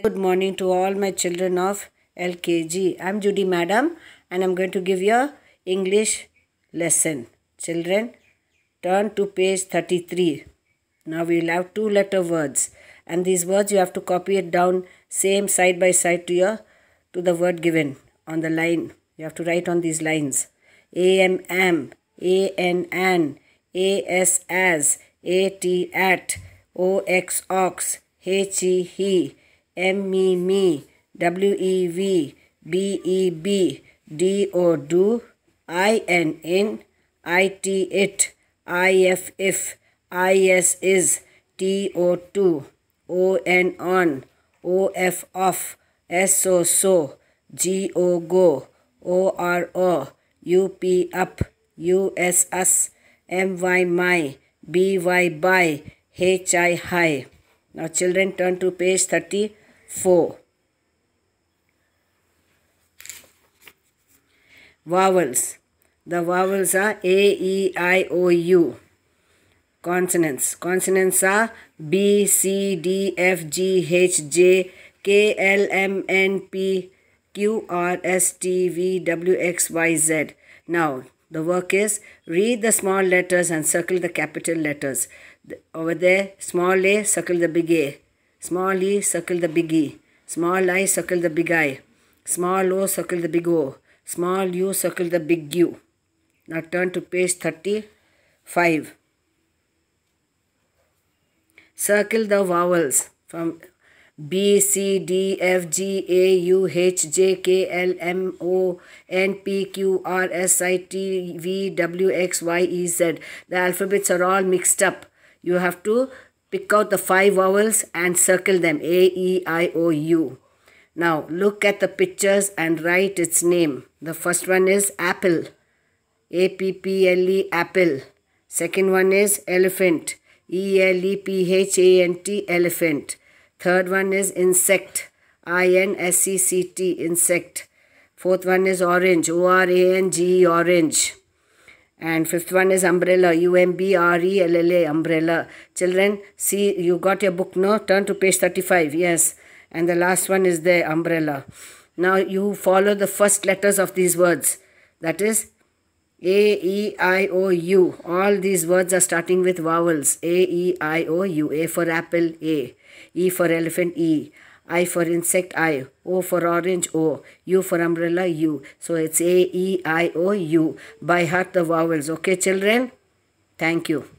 Good morning to all my children of LKG. I'm Judy Madam and I'm going to give your English lesson. Children, turn to page 33. Now we will have two letter words and these words you have to copy it down same side by side to your to the word given on the line. You have to write on these lines. A M M A N N A S as A T at O X ox H E he M E me, W E V, B E B, D O do, I N it, if, I S is, T O to, on, O F off, S O so, G O go, O R O, U P up, U S us, M Y my, B Y by, H I high. Now children turn to page 30. 4. Vowels. The vowels are A, E, I, O, U. Consonants. Consonants are B, C, D, F, G, H, J, K, L, M, N, P, Q, R, S, T, V, W, X, Y, Z. Now, the work is read the small letters and circle the capital letters. Over there, small a, circle the big A. Small e, circle the big E. Small i, circle the big I. Small o, circle the big O. Small u, circle the big U. Now turn to page 35. Circle the vowels from B, C, D, F, G, A, U, H, J, K, L, M, O, N, P, Q, R, S, I, T, V, W, X, Y, E, Z. The alphabets are all mixed up. You have to Pick out the five vowels and circle them A, E, I, O, U. Now look at the pictures and write its name. The first one is apple. A P P L E apple. Second one is elephant. E L E P H A N T elephant. Third one is insect. I N S E C T insect. Fourth one is orange. O R A N G E orange. And fifth one is umbrella, U-M-B-R-E-L-L-A, umbrella. Children, see, you got your book, no? Turn to page 35, yes. And the last one is the umbrella. Now you follow the first letters of these words. That is A, E, I, O, U. All these words are starting with vowels. A, E, I, O, U. A for apple, A. E for elephant, E. I for insect, I. O for orange, O. U for umbrella, U. So it's A, E, I, O, U. By heart the vowels. Okay, children? Thank you.